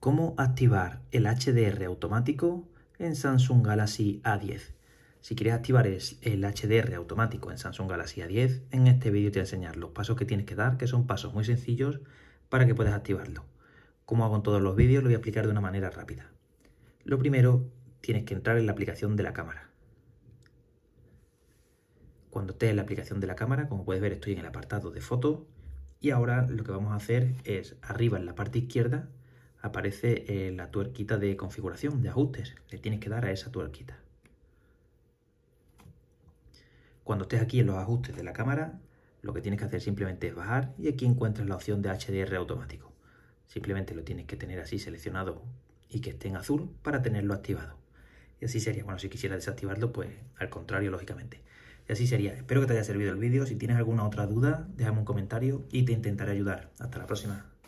cómo activar el HDR automático en Samsung Galaxy A10. Si quieres activar el HDR automático en Samsung Galaxy A10, en este vídeo te voy a enseñar los pasos que tienes que dar, que son pasos muy sencillos para que puedas activarlo. Como hago en todos los vídeos, lo voy a explicar de una manera rápida. Lo primero, tienes que entrar en la aplicación de la cámara. Cuando estés en la aplicación de la cámara, como puedes ver estoy en el apartado de foto y ahora lo que vamos a hacer es arriba en la parte izquierda aparece eh, la tuerquita de configuración, de ajustes. Le tienes que dar a esa tuerquita. Cuando estés aquí en los ajustes de la cámara, lo que tienes que hacer simplemente es bajar y aquí encuentras la opción de HDR automático. Simplemente lo tienes que tener así seleccionado y que esté en azul para tenerlo activado. Y así sería, bueno, si quisieras desactivarlo, pues al contrario, lógicamente. Y así sería. Espero que te haya servido el vídeo. Si tienes alguna otra duda, déjame un comentario y te intentaré ayudar. Hasta la próxima.